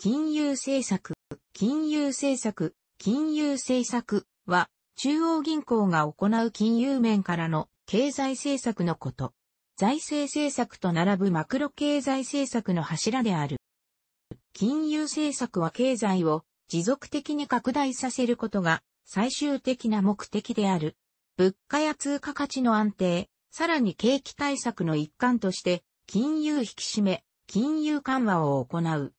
金融政策、金融政策、金融政策は、中央銀行が行う金融面からの経済政策のこと。財政政策と並ぶマクロ経済政策の柱である。金融政策は経済を持続的に拡大させることが最終的な目的である。物価や通貨価値の安定、さらに景気対策の一環として、金融引き締め、金融緩和を行う。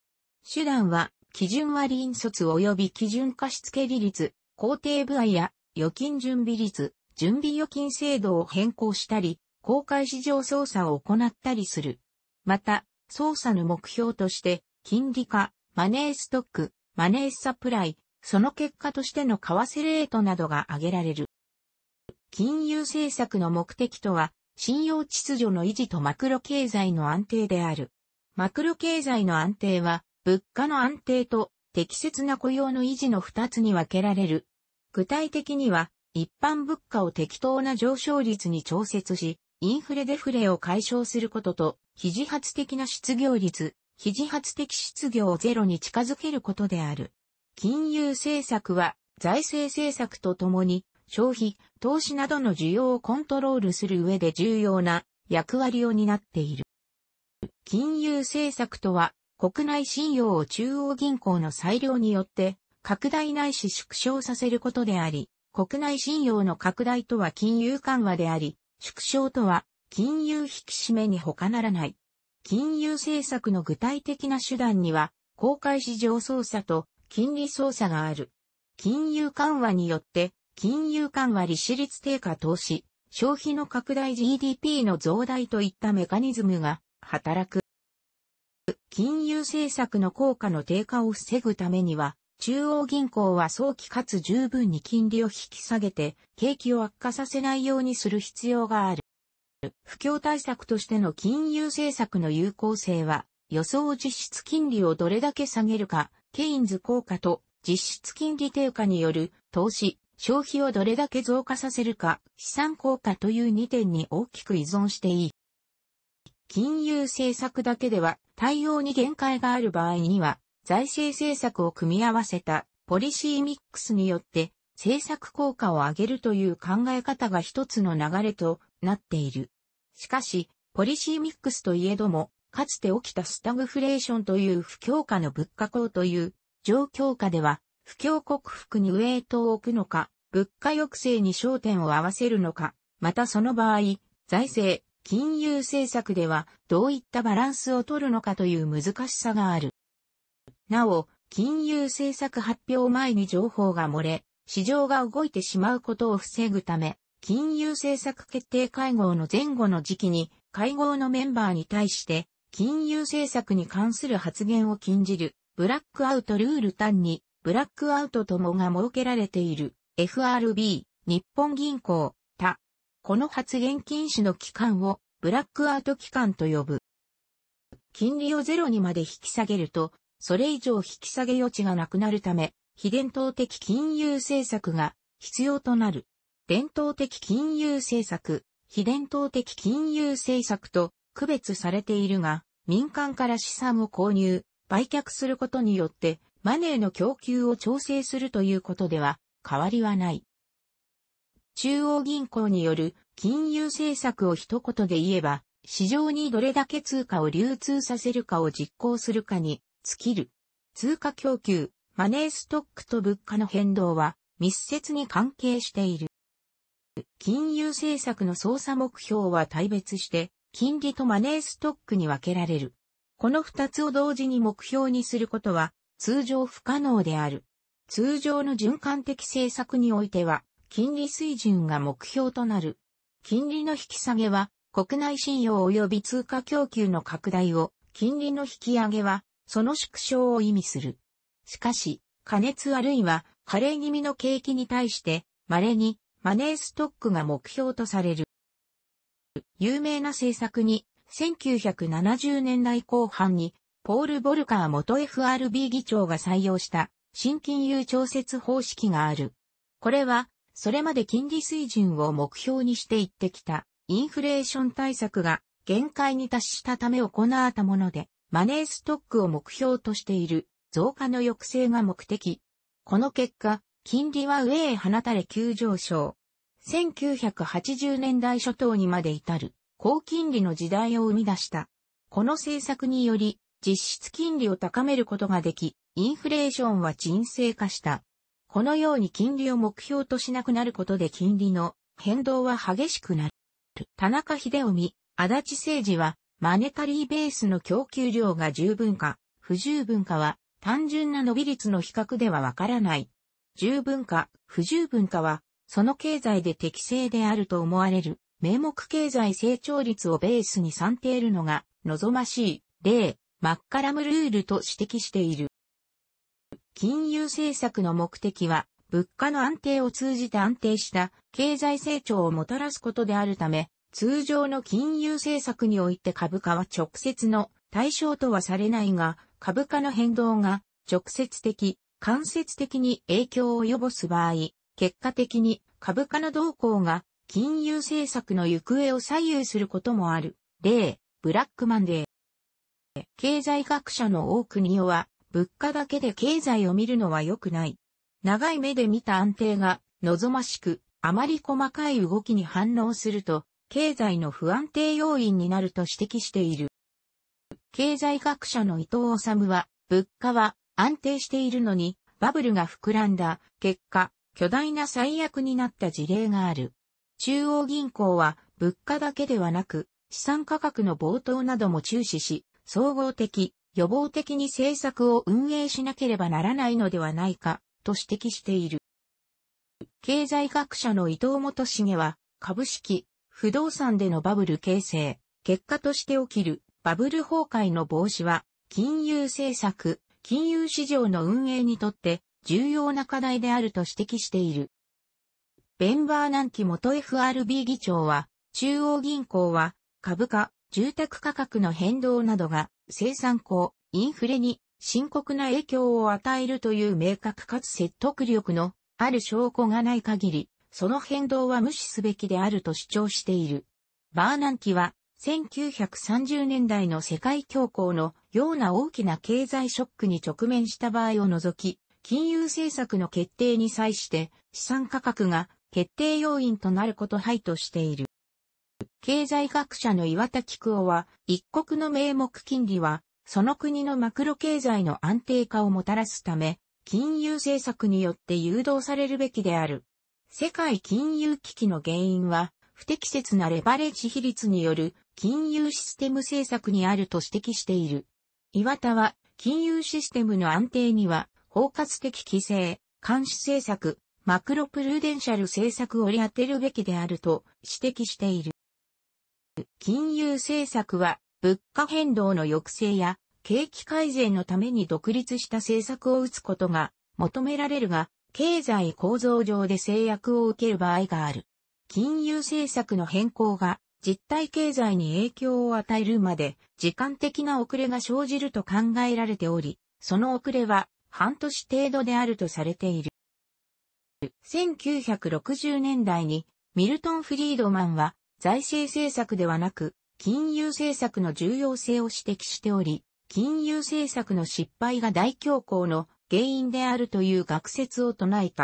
手段は、基準割引率及び基準貸付利率、工程部合や預金準備率、準備預金制度を変更したり、公開市場操作を行ったりする。また、操作の目標として、金利化、マネーストック、マネーサプライ、その結果としての為替レートなどが挙げられる。金融政策の目的とは、信用秩序の維持とマクロ経済の安定である。マクロ経済の安定は、物価の安定と適切な雇用の維持の2つに分けられる。具体的には、一般物価を適当な上昇率に調節し、インフレデフレを解消することと、非自発的な失業率、非自発的失業をゼロに近づけることである。金融政策は、財政政策とともに、消費、投資などの需要をコントロールする上で重要な役割を担っている。金融政策とは、国内信用を中央銀行の裁量によって拡大ないし縮小させることであり、国内信用の拡大とは金融緩和であり、縮小とは金融引き締めに他ならない。金融政策の具体的な手段には、公開市場操作と金利操作がある。金融緩和によって、金融緩和利子率低下投資、消費の拡大 GDP の増大といったメカニズムが働く。金融政策の効果の低下を防ぐためには、中央銀行は早期かつ十分に金利を引き下げて、景気を悪化させないようにする必要がある。不況対策としての金融政策の有効性は、予想実質金利をどれだけ下げるか、ケインズ効果と実質金利低下による投資、消費をどれだけ増加させるか、資産効果という2点に大きく依存していい。金融政策だけでは対応に限界がある場合には、財政政策を組み合わせたポリシーミックスによって政策効果を上げるという考え方が一つの流れとなっている。しかし、ポリシーミックスといえども、かつて起きたスタグフレーションという不況下の物価高という状況下では、不況克服にウェイトを置くのか、物価抑制に焦点を合わせるのか、またその場合、財政、金融政策ではどういったバランスを取るのかという難しさがある。なお、金融政策発表前に情報が漏れ、市場が動いてしまうことを防ぐため、金融政策決定会合の前後の時期に、会合のメンバーに対して、金融政策に関する発言を禁じる、ブラックアウトルール単に、ブラックアウトともが設けられている、FRB、日本銀行、この発言禁止の期間をブラックアウト期間と呼ぶ。金利をゼロにまで引き下げると、それ以上引き下げ余地がなくなるため、非伝統的金融政策が必要となる。伝統的金融政策、非伝統的金融政策と区別されているが、民間から資産を購入、売却することによって、マネーの供給を調整するということでは、変わりはない。中央銀行による金融政策を一言で言えば、市場にどれだけ通貨を流通させるかを実行するかに尽きる。通貨供給、マネーストックと物価の変動は密接に関係している。金融政策の操作目標は対別して、金利とマネーストックに分けられる。この二つを同時に目標にすることは通常不可能である。通常の循環的政策においては、金利水準が目標となる。金利の引き下げは、国内信用及び通貨供給の拡大を、金利の引き上げは、その縮小を意味する。しかし、加熱あるいは、加齢気味の景気に対して、稀に、マネーストックが目標とされる。有名な政策に、1970年代後半に、ポール・ボルカー元 FRB 議長が採用した、新金融調節方式がある。これは、それまで金利水準を目標にしていってきたインフレーション対策が限界に達したため行われたもので、マネーストックを目標としている増加の抑制が目的。この結果、金利は上へ放たれ急上昇。1980年代初頭にまで至る高金利の時代を生み出した。この政策により実質金利を高めることができ、インフレーションは沈静化した。このように金利を目標としなくなることで金利の変動は激しくなる。田中秀臣、足立誠治は、マネタリーベースの供給量が十分か、不十分かは、単純な伸び率の比較ではわからない。十分か、不十分かは、その経済で適正であると思われる、名目経済成長率をベースに算定るのが、望ましい、例、マッカラムルールと指摘している。金融政策の目的は、物価の安定を通じて安定した経済成長をもたらすことであるため、通常の金融政策において株価は直接の対象とはされないが、株価の変動が直接的、間接的に影響を及ぼす場合、結果的に株価の動向が金融政策の行方を左右することもある。例、ブラックマンデー。経済学者の多くによは、物価だけで経済を見るのは良くない。長い目で見た安定が望ましく、あまり細かい動きに反応すると、経済の不安定要因になると指摘している。経済学者の伊藤治は、物価は安定しているのに、バブルが膨らんだ結果、巨大な最悪になった事例がある。中央銀行は物価だけではなく、資産価格の暴騰なども注視し、総合的、予防的に政策を運営しなければならないのではないか、と指摘している。経済学者の伊藤元重は、株式、不動産でのバブル形成、結果として起きるバブル崩壊の防止は、金融政策、金融市場の運営にとって重要な課題であると指摘している。ベンバーナンキ元 FRB 議長は、中央銀行は株価、住宅価格の変動などが生産高、インフレに深刻な影響を与えるという明確かつ説得力のある証拠がない限り、その変動は無視すべきであると主張している。バーナンキは1930年代の世界恐慌のような大きな経済ショックに直面した場合を除き、金融政策の決定に際して資産価格が決定要因となることはいとしている。経済学者の岩田菊夫は、一国の名目金利は、その国のマクロ経済の安定化をもたらすため、金融政策によって誘導されるべきである。世界金融危機の原因は、不適切なレバレッジ比率による金融システム政策にあると指摘している。岩田は、金融システムの安定には、包括的規制、監視政策、マクロプルーデンシャル政策をり当てるべきであると指摘している。金融政策は物価変動の抑制や景気改善のために独立した政策を打つことが求められるが、経済構造上で制約を受ける場合がある。金融政策の変更が実体経済に影響を与えるまで時間的な遅れが生じると考えられており、その遅れは半年程度であるとされている。1960年代にミルトン・フリードマンは財政政策ではなく、金融政策の重要性を指摘しており、金融政策の失敗が大恐慌の原因であるという学説を唱えた。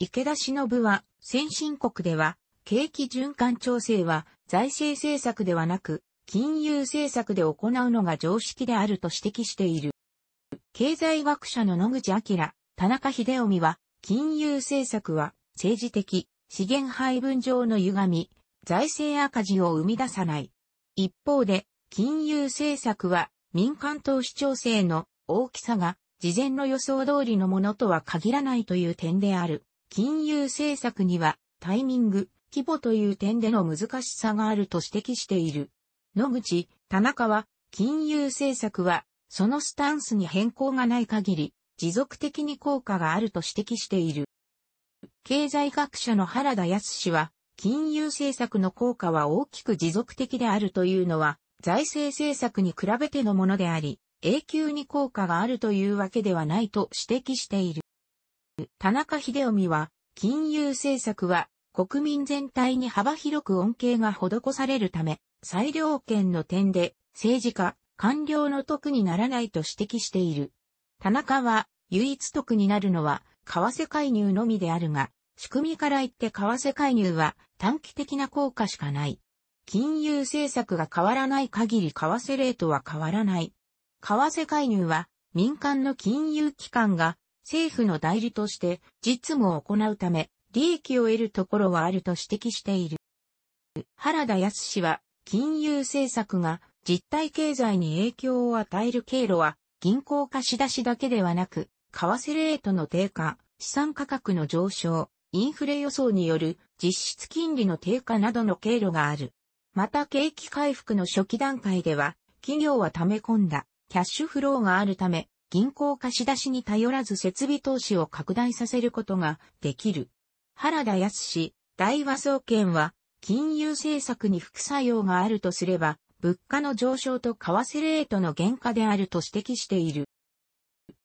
池田忍は、先進国では、景気循環調整は財政政策ではなく、金融政策で行うのが常識であると指摘している。経済学者の野口明、田中秀臣は、金融政策は政治的、資源配分上の歪み、財政赤字を生み出さない。一方で、金融政策は民間投資調整の大きさが事前の予想通りのものとは限らないという点である。金融政策にはタイミング、規模という点での難しさがあると指摘している。野口、田中は、金融政策は、そのスタンスに変更がない限り、持続的に効果があると指摘している。経済学者の原田康氏は、金融政策の効果は大きく持続的であるというのは、財政政策に比べてのものであり、永久に効果があるというわけではないと指摘している。田中秀臣は、金融政策は国民全体に幅広く恩恵が施されるため、裁量権の点で政治家、官僚の得にならないと指摘している。田中は、唯一得になるのは、為替介入のみであるが、仕組みから言って為替介入は短期的な効果しかない。金融政策が変わらない限り為替レートは変わらない。為替介入は民間の金融機関が政府の代理として実務を行うため利益を得るところはあると指摘している。原田康氏は金融政策が実体経済に影響を与える経路は銀行貸し出しだけではなく為替レートの低下、資産価格の上昇、インフレ予想による実質金利の低下などの経路がある。また景気回復の初期段階では、企業は溜め込んだキャッシュフローがあるため、銀行貸し出しに頼らず設備投資を拡大させることができる。原田康氏、大和総研は、金融政策に副作用があるとすれば、物価の上昇と為替レートの減価であると指摘している。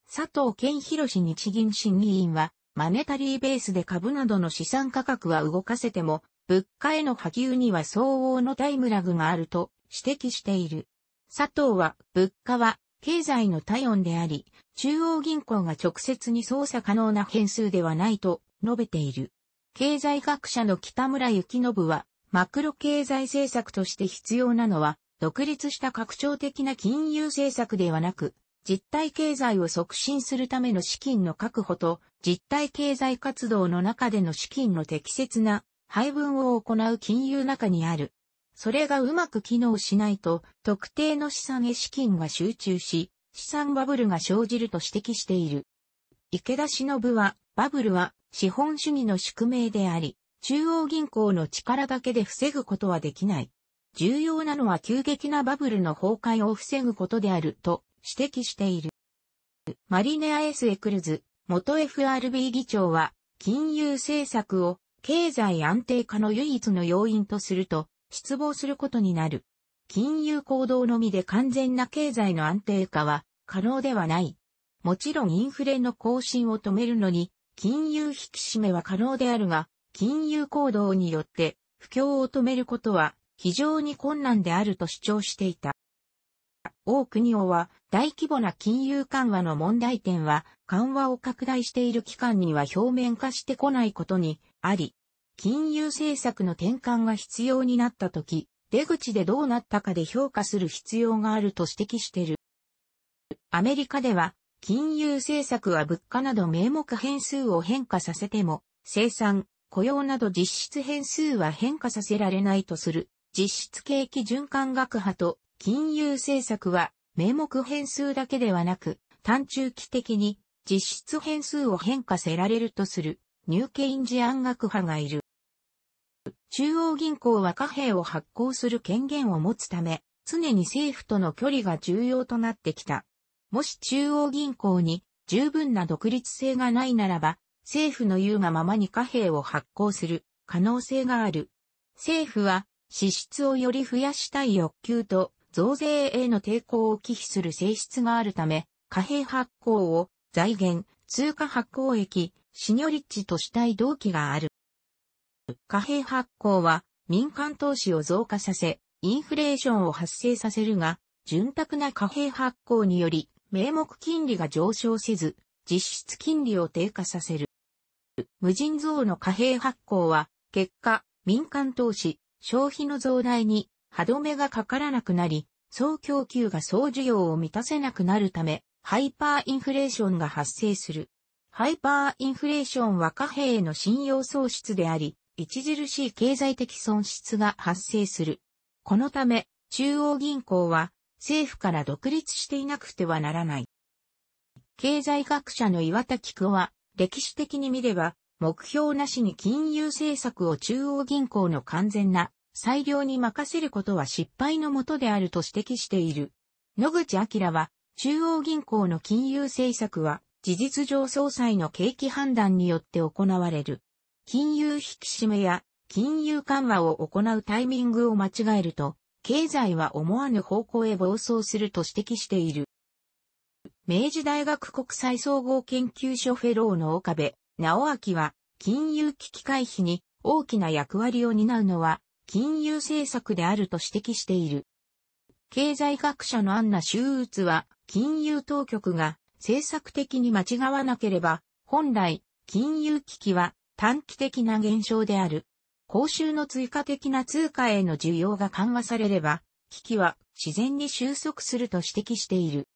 佐藤健博日銀審議員は、マネタリーベースで株などの資産価格は動かせても、物価への波及には相応のタイムラグがあると指摘している。佐藤は、物価は経済の体温であり、中央銀行が直接に操作可能な変数ではないと述べている。経済学者の北村幸信は、マクロ経済政策として必要なのは、独立した拡張的な金融政策ではなく、実体経済を促進するための資金の確保と、実体経済活動の中での資金の適切な配分を行う金融中にある。それがうまく機能しないと、特定の資産へ資金が集中し、資産バブルが生じると指摘している。池田忍は、バブルは資本主義の宿命であり、中央銀行の力だけで防ぐことはできない。重要なのは急激なバブルの崩壊を防ぐことであると指摘している。マリネア・エス・エクルズ、元 FRB 議長は、金融政策を経済安定化の唯一の要因とすると、失望することになる。金融行動のみで完全な経済の安定化は可能ではない。もちろんインフレの更新を止めるのに、金融引き締めは可能であるが、金融行動によって不況を止めることは非常に困難であると主張していた。大国夫は大規模な金融緩和の問題点は、緩和を拡大している期間には表面化してこないことにあり、金融政策の転換が必要になった時、出口でどうなったかで評価する必要があると指摘している。アメリカでは、金融政策は物価など名目変数を変化させても、生産、雇用など実質変数は変化させられないとする、実質景気循環学派と金融政策は名目変数だけではなく、単中期的に実質変数を変化せられるとするニューケインジアン学派がいる。中央銀行は貨幣を発行する権限を持つため、常に政府との距離が重要となってきた。もし中央銀行に十分な独立性がないならば、政府の言うがままに貨幣を発行する可能性がある。政府は支出をより増やしたい欲求と増税への抵抗を忌避する性質があるため、貨幣発行を財源、通貨発行益、シニョリッチとしたい動機がある。貨幣発行は民間投資を増加させ、インフレーションを発生させるが、潤沢な貨幣発行により、名目金利が上昇せず、実質金利を低下させる。無人蔵の貨幣発行は、結果、民間投資、消費の増大に歯止めがかからなくなり、総供給が総需要を満たせなくなるため、ハイパーインフレーションが発生する。ハイパーインフレーションは貨幣への信用喪失であり、著しい経済的損失が発生する。このため、中央銀行は政府から独立していなくてはならない。経済学者の岩田菊は、歴史的に見れば、目標なしに金融政策を中央銀行の完全な裁量に任せることは失敗のもとであると指摘している。野口明は、中央銀行の金融政策は、事実上総裁の景気判断によって行われる。金融引き締めや金融緩和を行うタイミングを間違えると、経済は思わぬ方向へ暴走すると指摘している。明治大学国際総合研究所フェローの岡部直明は、金融危機回避に大きな役割を担うのは、金融政策であると指摘している。経済学者のアンナ・シューーツは、金融当局が政策的に間違わなければ、本来、金融危機は短期的な現象である。公衆の追加的な通貨への需要が緩和されれば、危機は自然に収束すると指摘している。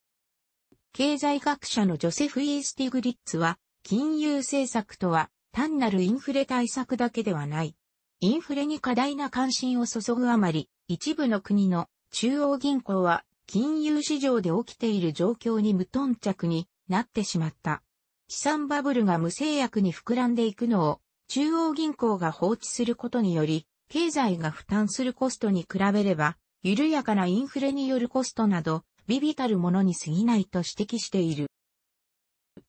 経済学者のジョセフ・イースティグリッツは、金融政策とは単なるインフレ対策だけではない。インフレに過大な関心を注ぐあまり、一部の国の中央銀行は金融市場で起きている状況に無頓着になってしまった。資産バブルが無制約に膨らんでいくのを中央銀行が放置することにより、経済が負担するコストに比べれば、緩やかなインフレによるコストなど、微々たるものに過ぎないと指摘している。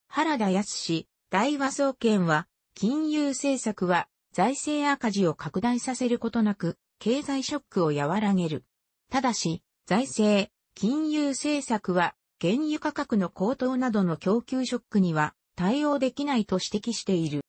原田康大和総研は、金融政策は財政赤字を拡大させることなく、経済ショックを和らげる。ただし、財政、金融政策は、原油価格の高騰などの供給ショックには対応できないと指摘している。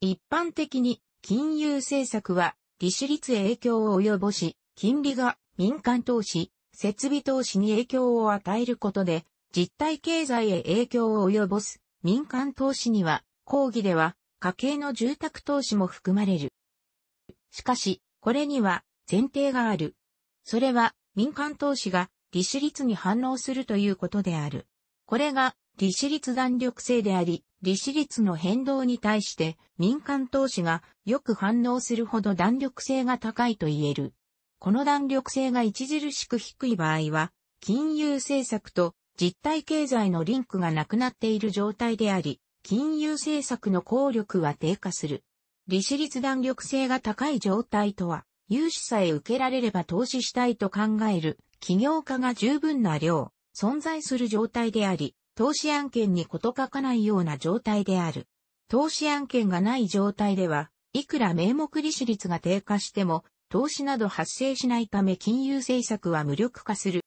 一般的に、金融政策は、利子率へ影響を及ぼし、金利が民間投資、設備投資に影響を与えることで、実体経済へ影響を及ぼす民間投資には、講義では、家計の住宅投資も含まれる。しかし、これには前提がある。それは民間投資が利子率に反応するということである。これが利子率弾力性であり、利子率の変動に対して民間投資がよく反応するほど弾力性が高いと言える。この弾力性が著しく低い場合は、金融政策と実体経済のリンクがなくなっている状態であり、金融政策の効力は低下する。利子率弾力性が高い状態とは、融資さえ受けられれば投資したいと考える、企業家が十分な量、存在する状態であり、投資案件に事欠かないような状態である。投資案件がない状態では、いくら名目利子率が低下しても、投資など発生しないため金融政策は無力化する。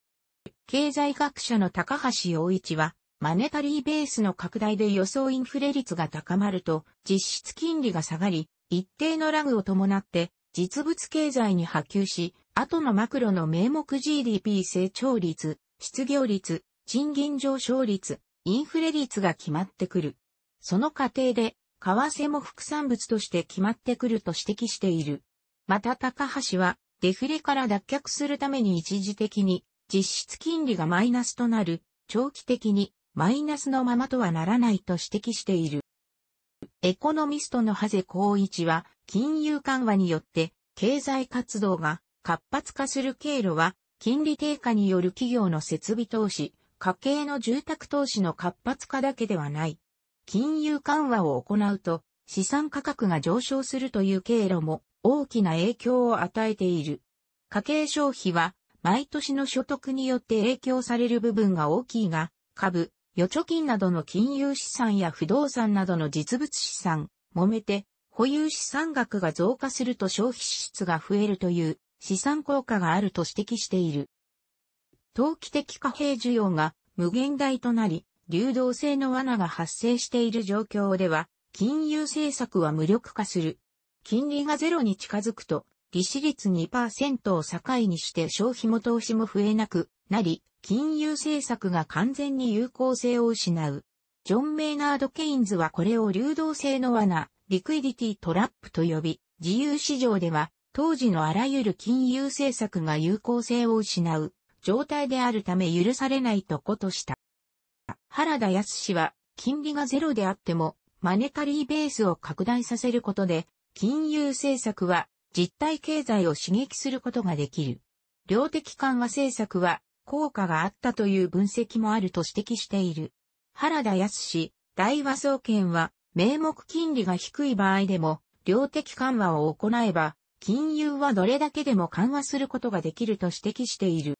経済学者の高橋洋一は、マネタリーベースの拡大で予想インフレ率が高まると、実質金利が下がり、一定のラグを伴って、実物経済に波及し、後のマクロの名目 GDP 成長率、失業率、賃金上昇率、インフレ率が決まってくる。その過程で、為替も副産物として決まってくると指摘している。また高橋は、デフレから脱却するために一時的に、実質金利がマイナスとなる、長期的にマイナスのままとはならないと指摘している。エコノミストのハゼ光一は、金融緩和によって経済活動が活発化する経路は、金利低下による企業の設備投資、家計の住宅投資の活発化だけではない。金融緩和を行うと、資産価格が上昇するという経路も大きな影響を与えている。家計消費は毎年の所得によって影響される部分が大きいが、株、預貯金などの金融資産や不動産などの実物資産、揉めて、保有資産額が増加すると消費支出が増えるという資産効果があると指摘している。投機的貨幣需要が無限大となり、流動性の罠が発生している状況では、金融政策は無力化する。金利がゼロに近づくと、利子率2%を境にして消費も投資も増えなく、なり、金融政策が完全に有効性を失う。ジョン・メイナード・ケインズはこれを流動性の罠、リクイディティトラップと呼び、自由市場では当時のあらゆる金融政策が有効性を失う状態であるため許されないとことした。原田康氏は金利がゼロであってもマネタリーベースを拡大させることで金融政策は実体経済を刺激することができる。量的緩和政策は効果があったという分析もあると指摘している。原田康氏、大和総研は、名目金利が低い場合でも、量的緩和を行えば、金融はどれだけでも緩和することができると指摘している。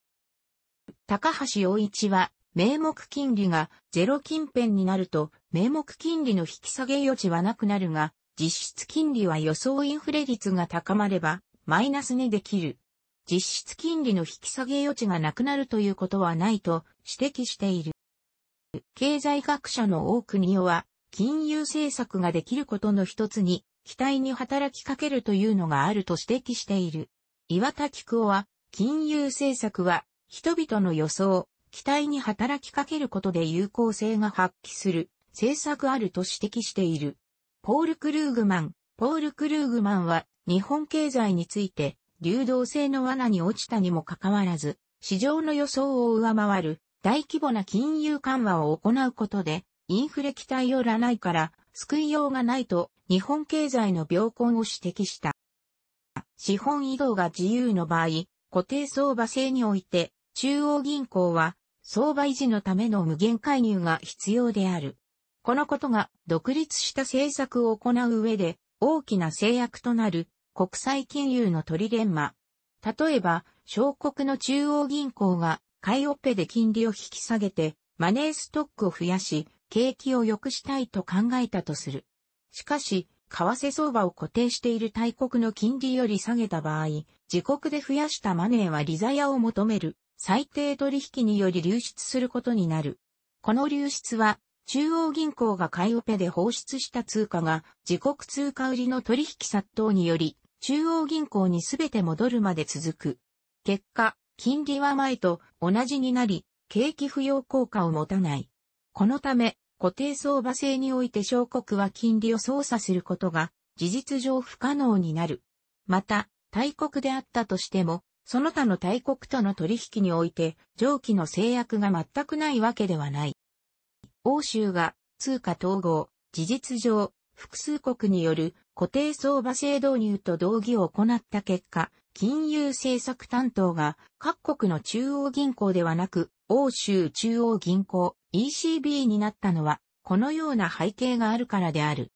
高橋洋一は、名目金利がゼロ近辺になると、名目金利の引き下げ余地はなくなるが、実質金利は予想インフレ率が高まれば、マイナスにできる。実質金利の引き下げ余地がなくなるということはないと指摘している。経済学者の多くには、金融政策ができることの一つに、期待に働きかけるというのがあると指摘している。岩田菊夫は、金融政策は、人々の予想、期待に働きかけることで有効性が発揮する、政策あると指摘している。ポール・クルーグマン、ポール・クルーグマンは、日本経済について、流動性の罠に落ちたにもかかわらず、市場の予想を上回る大規模な金融緩和を行うことで、インフレ期待をらないから救いようがないと日本経済の病根を指摘した。資本移動が自由の場合、固定相場制において中央銀行は相場維持のための無限介入が必要である。このことが独立した政策を行う上で大きな制約となる国際金融のトリレンマ。例えば、小国の中央銀行が、買いオペで金利を引き下げて、マネーストックを増やし、景気を良くしたいと考えたとする。しかし、為替相場を固定している大国の金利より下げた場合、自国で増やしたマネーは利ザヤを求める、最低取引により流出することになる。この流出は、中央銀行が買いオペで放出した通貨が自国通貨売りの取引殺到により中央銀行にすべて戻るまで続く。結果、金利は前と同じになり、景気不要効果を持たない。このため、固定相場制において小国は金利を操作することが事実上不可能になる。また、大国であったとしても、その他の大国との取引において、上記の制約が全くないわけではない。欧州が通貨統合、事実上、複数国による固定相場制導入と同義を行った結果、金融政策担当が各国の中央銀行ではなく、欧州中央銀行 ECB になったのは、このような背景があるからである。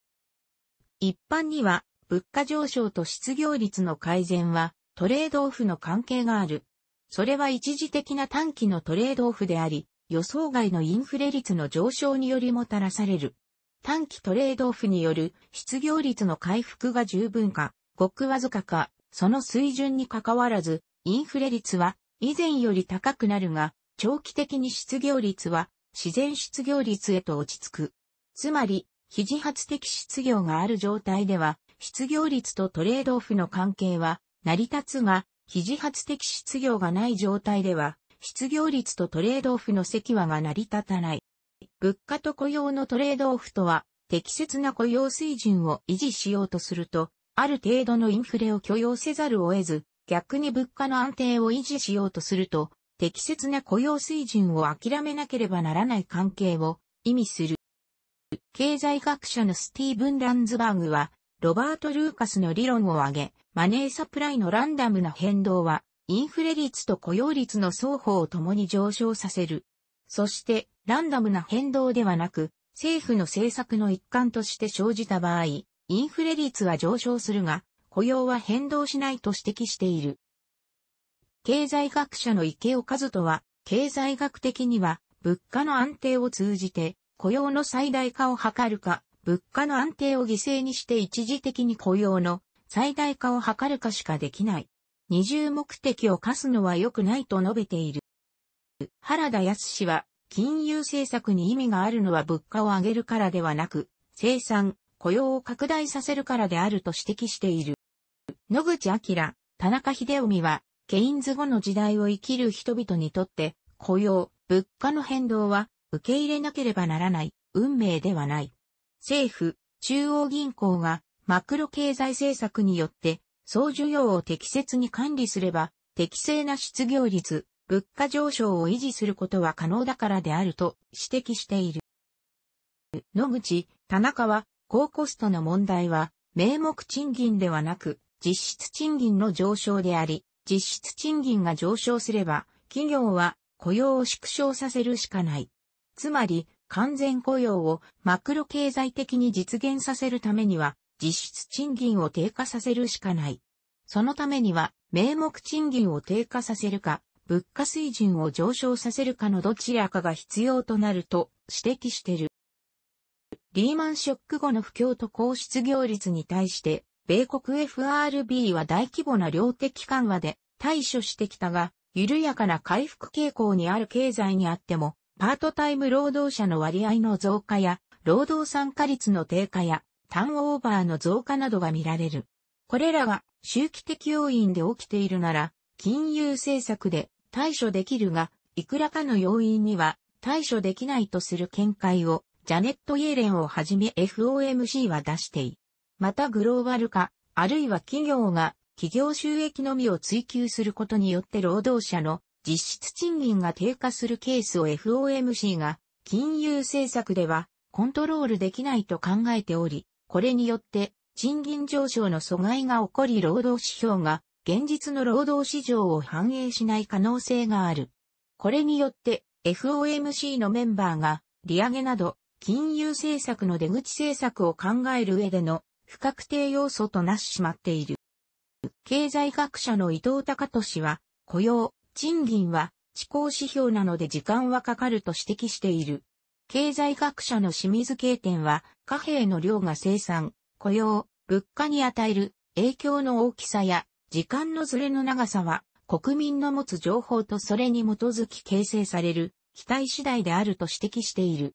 一般には、物価上昇と失業率の改善は、トレードオフの関係がある。それは一時的な短期のトレードオフであり、予想外のインフレ率の上昇によりもたらされる短期トレードオフによる失業率の回復が十分か、ごくわずかか、その水準に関わらず、インフレ率は以前より高くなるが、長期的に失業率は自然失業率へと落ち着く。つまり、非自発的失業がある状態では、失業率とトレードオフの関係は成り立つが、非自発的失業がない状態では、失業率とトレードオフの積和が成り立たない。物価と雇用のトレードオフとは、適切な雇用水準を維持しようとすると、ある程度のインフレを許容せざるを得ず、逆に物価の安定を維持しようとすると、適切な雇用水準を諦めなければならない関係を意味する。経済学者のスティーブン・ランズバーグは、ロバート・ルーカスの理論を挙げ、マネーサプライのランダムな変動は、インフレ率と雇用率の双方を共に上昇させるそして、ランダムな変動ではなく、政府の政策の一環として生じた場合、インフレ率は上昇するが、雇用は変動しないと指摘している。経済学者の池尾和人は、経済学的には、物価の安定を通じて、雇用の最大化を図るか、物価の安定を犠牲にして一時的に雇用の最大化を図るかしかできない。二重目的を課すのは良くないと述べている。原田康氏は、金融政策に意味があるのは物価を上げるからではなく、生産、雇用を拡大させるからであると指摘している。野口明、田中秀臣は、ケインズ後の時代を生きる人々にとって、雇用、物価の変動は、受け入れなければならない、運命ではない。政府、中央銀行が、マクロ経済政策によって、総需要を適切に管理すれば、適正な失業率、物価上昇を維持することは可能だからであると指摘している。野口、田中は、高コストの問題は、名目賃金ではなく、実質賃金の上昇であり、実質賃金が上昇すれば、企業は雇用を縮小させるしかない。つまり、完全雇用をマクロ経済的に実現させるためには、実質賃金を低下させるしかない。そのためには、名目賃金を低下させるか、物価水準を上昇させるかのどちらかが必要となると指摘してる。リーマンショック後の不況と高失業率に対して、米国 FRB は大規模な量的緩和で対処してきたが、緩やかな回復傾向にある経済にあっても、パートタイム労働者の割合の増加や、労働参加率の低下や、ターンオーバーの増加などが見られる。これらが周期的要因で起きているなら、金融政策で対処できるが、いくらかの要因には対処できないとする見解を、ジャネット・イエレンをはじめ FOMC は出してい。またグローバル化、あるいは企業が企業収益のみを追求することによって労働者の実質賃金が低下するケースを FOMC が金融政策ではコントロールできないと考えており、これによって賃金上昇の阻害が起こり労働指標が現実の労働市場を反映しない可能性がある。これによって FOMC のメンバーが利上げなど金融政策の出口政策を考える上での不確定要素となししまっている。経済学者の伊藤隆氏は雇用、賃金は地行指標なので時間はかかると指摘している。経済学者の清水経典は貨幣の量が生産、雇用、物価に与える影響の大きさや時間のずれの長さは、国民の持つ情報とそれに基づき形成される、期待次第であると指摘している。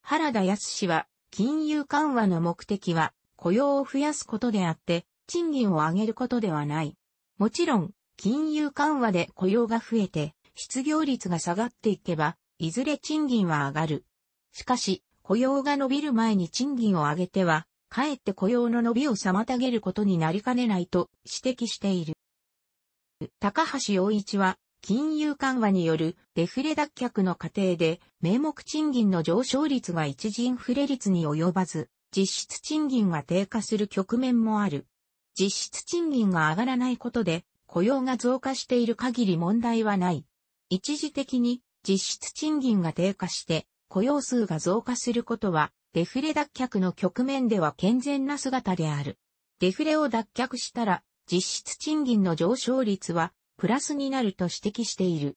原田康氏は、金融緩和の目的は、雇用を増やすことであって、賃金を上げることではない。もちろん、金融緩和で雇用が増えて、失業率が下がっていけば、いずれ賃金は上がる。しかし、雇用が伸びる前に賃金を上げては、かえって雇用の伸びを妨げることになりかねないと指摘している。高橋洋一は、金融緩和によるデフレ脱却の過程で、名目賃金の上昇率が一時インフレ率に及ばず、実質賃金が低下する局面もある。実質賃金が上がらないことで、雇用が増加している限り問題はない。一時的に実質賃金が低下して、雇用数が増加することはデフレ脱却の局面では健全な姿である。デフレを脱却したら、実質賃金の上昇率は、プラスになると指摘している。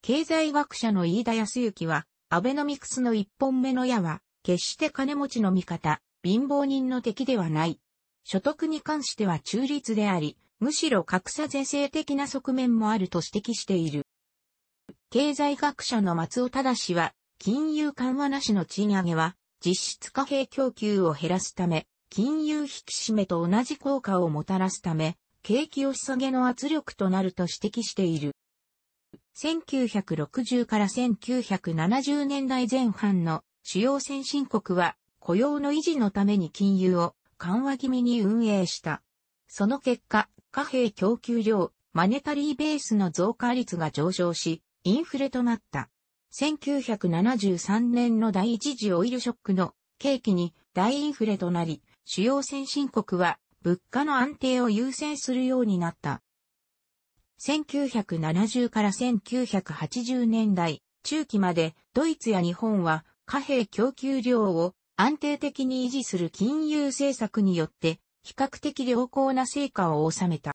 経済学者の飯田康之は、アベノミクスの一本目の矢は、決して金持ちの味方、貧乏人の敵ではない。所得に関しては中立であり、むしろ格差是正的な側面もあると指摘している。経済学者の松尾忠は、金融緩和なしの賃上げは、実質貨幣供給を減らすため、金融引き締めと同じ効果をもたらすため、景気押し下げの圧力となると指摘している。1960から1970年代前半の主要先進国は雇用の維持のために金融を緩和気味に運営した。その結果、貨幣供給量、マネタリーベースの増加率が上昇し、インフレとなった。1973年の第一次オイルショックの契機に大インフレとなり、主要先進国は物価の安定を優先するようになった。1970から1980年代中期までドイツや日本は貨幣供給量を安定的に維持する金融政策によって比較的良好な成果を収めた。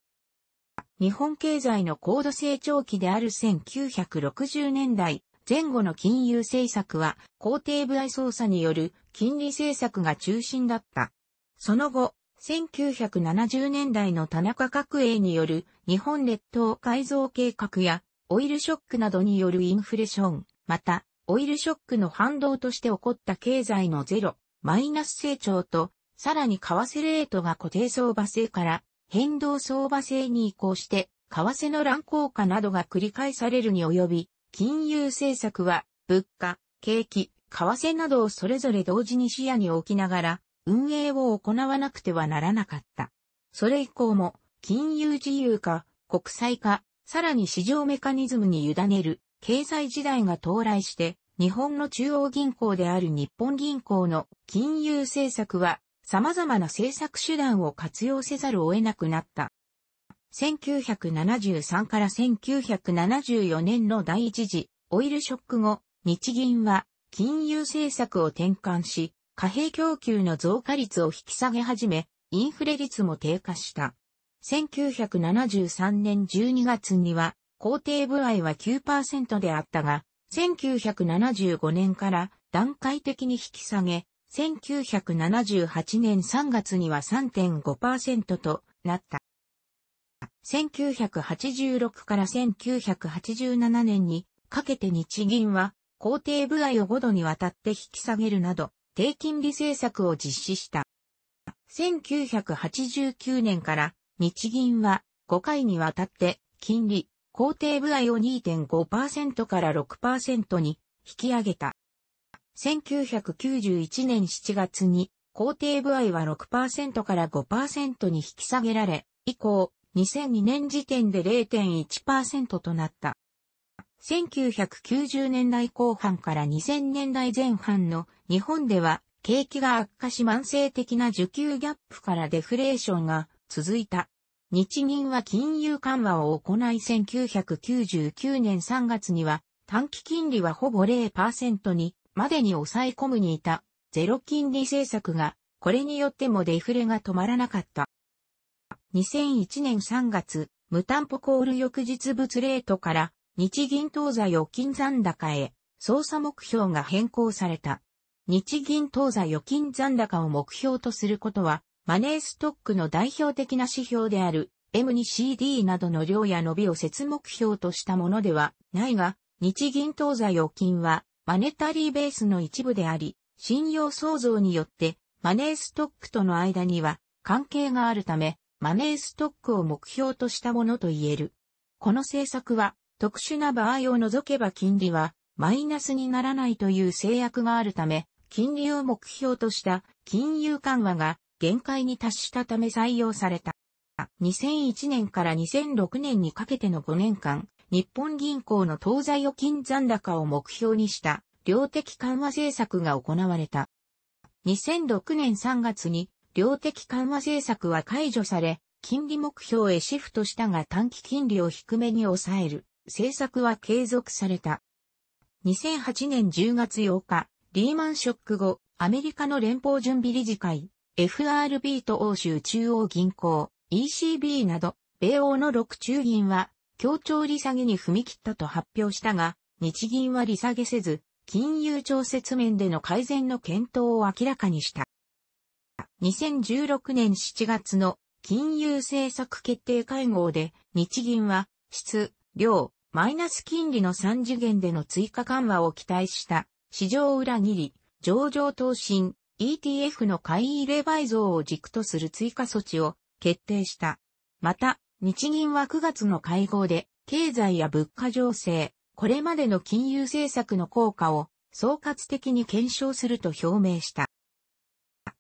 日本経済の高度成長期である1960年代前後の金融政策は、皇帝部合操作による金利政策が中心だった。その後、1970年代の田中角栄による日本列島改造計画やオイルショックなどによるインフレション、またオイルショックの反動として起こった経済のゼロ、マイナス成長と、さらに為替レートが固定相場制から変動相場制に移行して、為替の乱高下などが繰り返されるに及び、金融政策は、物価、景気、為替などをそれぞれ同時に視野に置きながら、運営を行わなくてはならなかった。それ以降も、金融自由化、国際化、さらに市場メカニズムに委ねる、経済時代が到来して、日本の中央銀行である日本銀行の金融政策は、様々な政策手段を活用せざるを得なくなった。1973から1974年の第一次オイルショック後、日銀は金融政策を転換し、貨幣供給の増加率を引き下げ始め、インフレ率も低下した。1973年12月には、肯定部合は9%であったが、1975年から段階的に引き下げ、1978年3月には3.5%となった。1986から1987年にかけて日銀は工程部合を5度にわたって引き下げるなど低金利政策を実施した。1989年から日銀は5回にわたって金利、工程部合を2.5%から6%に引き上げた。1991年7月に工程部合は6%から5%に引き下げられ、以降、2002年時点で0.1%となった。1990年代後半から2000年代前半の日本では景気が悪化し慢性的な需給ギャップからデフレーションが続いた。日銀は金融緩和を行い1999年3月には短期金利はほぼ0%にまでに抑え込むにいたゼロ金利政策がこれによってもデフレが止まらなかった。2001年3月、無担保コール翌日物レートから日銀当座預金残高へ操作目標が変更された。日銀当座預金残高を目標とすることは、マネーストックの代表的な指標である M2CD などの量や伸びを節目標としたものではないが、日銀当座預金はマネタリーベースの一部であり、信用創造によってマネーストックとの間には関係があるため、マネーストックを目標としたものと言える。この政策は、特殊な場合を除けば金利は、マイナスにならないという制約があるため、金利を目標とした金融緩和が限界に達したため採用された。2001年から2006年にかけての5年間、日本銀行の東西預金残高を目標にした量的緩和政策が行われた。2006年3月に量的緩和政策は解除され、金利目標へシフトしたが短期金利を低めに抑える政策は継続された。2008年10月8日、リーマンショック後、アメリカの連邦準備理事会、FRB と欧州中央銀行、ECB など、米欧の6中銀は、協調利下げに踏み切ったと発表したが、日銀は利下げせず、金融調節面での改善の検討を明らかにした。2016年7月の金融政策決定会合で日銀は質、量、マイナス金利の3次元での追加緩和を期待した市場裏切り、上場投資 ETF の買い入れ倍増を軸とする追加措置を決定した。また、日銀は9月の会合で経済や物価情勢、これまでの金融政策の効果を総括的に検証すると表明した。